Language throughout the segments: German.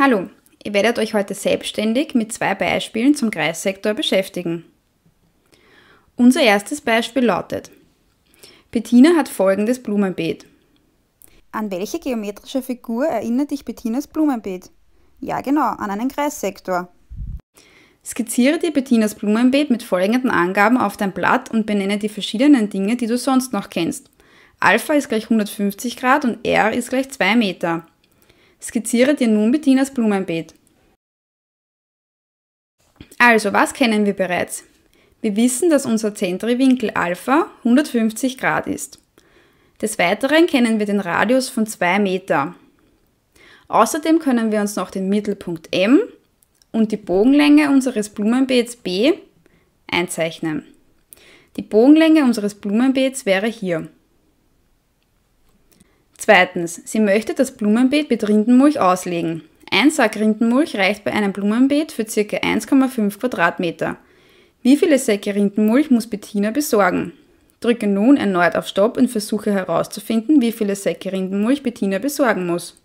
Hallo, ihr werdet euch heute selbstständig mit zwei Beispielen zum Kreissektor beschäftigen. Unser erstes Beispiel lautet, Bettina hat folgendes Blumenbeet. An welche geometrische Figur erinnert dich Bettinas Blumenbeet? Ja genau, an einen Kreissektor. Skizziere dir Bettinas Blumenbeet mit folgenden Angaben auf dein Blatt und benenne die verschiedenen Dinge, die du sonst noch kennst. Alpha ist gleich 150 Grad und R ist gleich 2 Meter. Skizziere dir nun Bettinas Blumenbeet. Also, was kennen wir bereits? Wir wissen, dass unser Zentriwinkel Alpha 150 Grad ist. Des Weiteren kennen wir den Radius von 2 Meter. Außerdem können wir uns noch den Mittelpunkt M und die Bogenlänge unseres Blumenbeets B einzeichnen. Die Bogenlänge unseres Blumenbeets wäre hier. Zweitens, sie möchte das Blumenbeet mit Rindenmulch auslegen. Ein Sack Rindenmulch reicht bei einem Blumenbeet für ca. 1,5 Quadratmeter. Wie viele Säcke Rindenmulch muss Bettina besorgen? Drücke nun erneut auf Stopp und versuche herauszufinden, wie viele Säcke Rindenmulch Bettina besorgen muss.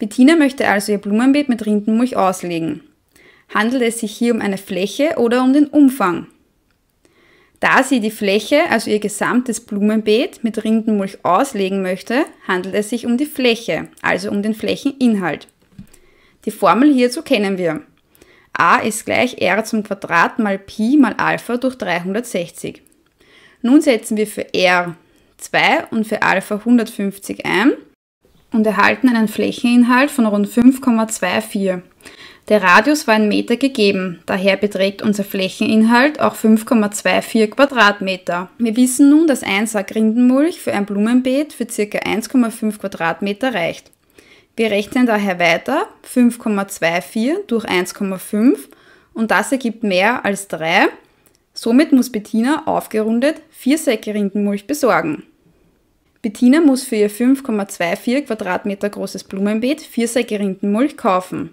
Bettina möchte also ihr Blumenbeet mit Rindenmulch auslegen. Handelt es sich hier um eine Fläche oder um den Umfang? Da sie die Fläche, also ihr gesamtes Blumenbeet, mit Rindenmulch auslegen möchte, handelt es sich um die Fläche, also um den Flächeninhalt. Die Formel hierzu kennen wir. a ist gleich r zum Quadrat mal Pi mal Alpha durch 360. Nun setzen wir für r 2 und für Alpha 150 ein und erhalten einen Flächeninhalt von rund 5,24. Der Radius war ein Meter gegeben, daher beträgt unser Flächeninhalt auch 5,24 Quadratmeter. Wir wissen nun, dass ein Sack Rindenmulch für ein Blumenbeet für ca. 1,5 Quadratmeter reicht. Wir rechnen daher weiter 5,24 durch 1,5 und das ergibt mehr als 3. Somit muss Bettina aufgerundet 4 Säcke Rindenmulch besorgen. Bettina muss für ihr 5,24 Quadratmeter großes Blumenbeet 4 Säcke Rindenmulch kaufen.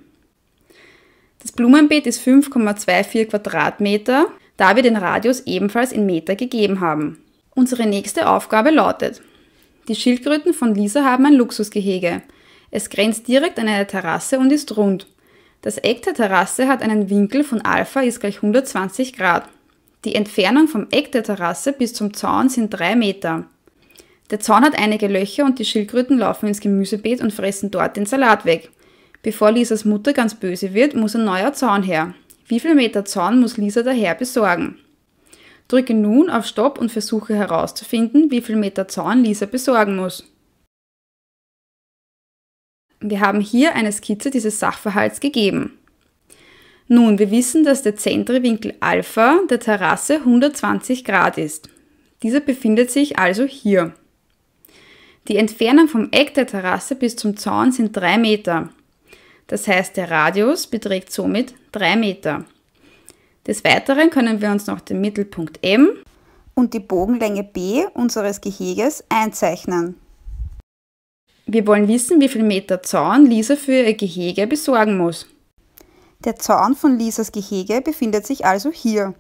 Das Blumenbeet ist 5,24 Quadratmeter, da wir den Radius ebenfalls in Meter gegeben haben. Unsere nächste Aufgabe lautet, die Schildkröten von Lisa haben ein Luxusgehege. Es grenzt direkt an eine Terrasse und ist rund. Das Eck der Terrasse hat einen Winkel von Alpha ist gleich 120 Grad. Die Entfernung vom Eck der Terrasse bis zum Zaun sind 3 Meter. Der Zaun hat einige Löcher und die Schildkröten laufen ins Gemüsebeet und fressen dort den Salat weg. Bevor Lisas Mutter ganz böse wird, muss ein neuer Zaun her. Wie viel Meter Zaun muss Lisa daher besorgen? Drücke nun auf Stopp und versuche herauszufinden, wie viel Meter Zaun Lisa besorgen muss. Wir haben hier eine Skizze dieses Sachverhalts gegeben. Nun, wir wissen, dass der zentre Winkel Alpha der Terrasse 120 Grad ist. Dieser befindet sich also hier. Die Entfernung vom Eck der Terrasse bis zum Zaun sind 3 Meter. Das heißt, der Radius beträgt somit 3 Meter. Des Weiteren können wir uns noch den Mittelpunkt M und die Bogenlänge B unseres Geheges einzeichnen. Wir wollen wissen, wie viel Meter Zaun Lisa für ihr Gehege besorgen muss. Der Zaun von Lisas Gehege befindet sich also hier.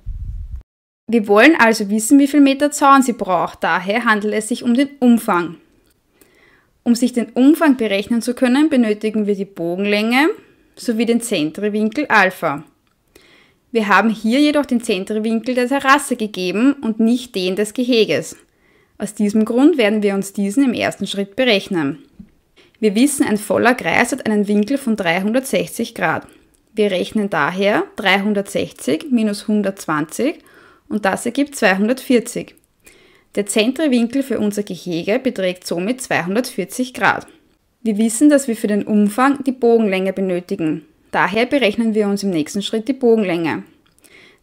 Wir wollen also wissen, wie viel Meter Zaun sie braucht, daher handelt es sich um den Umfang. Um sich den Umfang berechnen zu können, benötigen wir die Bogenlänge sowie den Zentriwinkel α. Wir haben hier jedoch den Zentriwinkel der Terrasse gegeben und nicht den des Geheges. Aus diesem Grund werden wir uns diesen im ersten Schritt berechnen. Wir wissen, ein voller Kreis hat einen Winkel von 360 Grad. Wir rechnen daher 360 minus 120 und das ergibt 240. Der Winkel für unser Gehege beträgt somit 240 Grad. Wir wissen, dass wir für den Umfang die Bogenlänge benötigen. Daher berechnen wir uns im nächsten Schritt die Bogenlänge.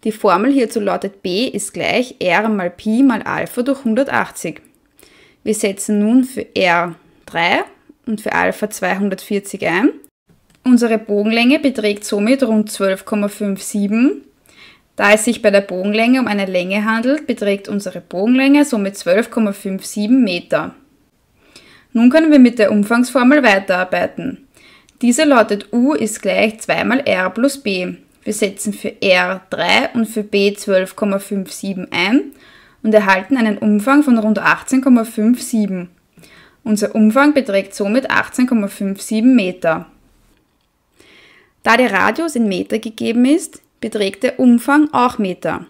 Die Formel hierzu lautet b ist gleich r mal pi mal alpha durch 180. Wir setzen nun für r 3 und für alpha 240 ein. Unsere Bogenlänge beträgt somit rund 12,57 da es sich bei der Bogenlänge um eine Länge handelt, beträgt unsere Bogenlänge somit 12,57 Meter. Nun können wir mit der Umfangsformel weiterarbeiten. Diese lautet U ist gleich 2 mal R plus B. Wir setzen für R 3 und für B 12,57 ein und erhalten einen Umfang von rund 18,57. Unser Umfang beträgt somit 18,57 Meter. Da der Radius in Meter gegeben ist, beträgt der Umfang auch Meter.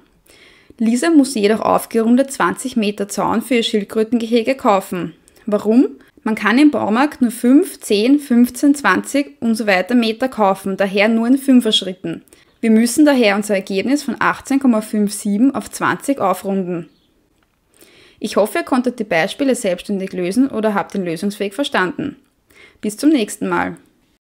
Lisa muss jedoch aufgerundet 20 Meter Zaun für ihr Schildkrötengehege kaufen. Warum? Man kann im Baumarkt nur 5, 10, 15, 20 und so weiter Meter kaufen, daher nur in 5er Schritten. Wir müssen daher unser Ergebnis von 18,57 auf 20 aufrunden. Ich hoffe, ihr konntet die Beispiele selbstständig lösen oder habt den Lösungsweg verstanden. Bis zum nächsten Mal.